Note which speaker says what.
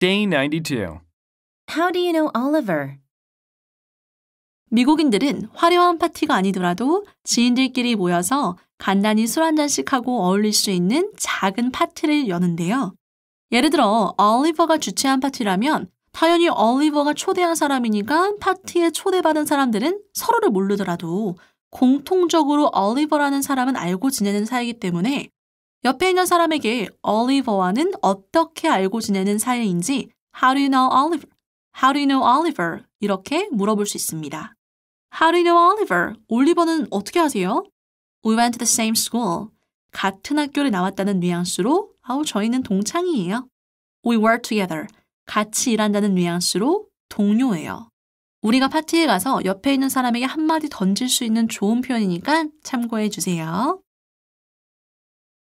Speaker 1: Day 92.
Speaker 2: How do you know Oliver? 미국인들은 화려한 파티가 아니더라도 지인들끼리 모여서 간단히 술한 잔씩 하고 어울릴 수 있는 작은 파티를 여는데요. 예를 들어 올리버가 주최한 파티라면 당연히 올리버가 초대한 사람이니까 파티에 초대받은 사람들은 서로를 모르더라도 공통적으로 올리버라는 사람은 알고 지내는 사이이기 때문에 옆에 있는 사람에게 Oliver와는 어떻게 알고 지내는 사이인지 How do you know Oliver? How do you know Oliver? 이렇게 물어볼 수 있습니다. How do you know Oliver? 올리버는 어떻게 아세요? We went to the same school. 같은 학교를 나왔다는 뉘앙스로 아우 저희는 동창이에요. We work together. 같이 일한다는 뉘앙스로 동료예요. 우리가 파티에 가서 옆에 있는 사람에게 한마디 던질 수 있는 좋은 표현이니까 참고해 주세요.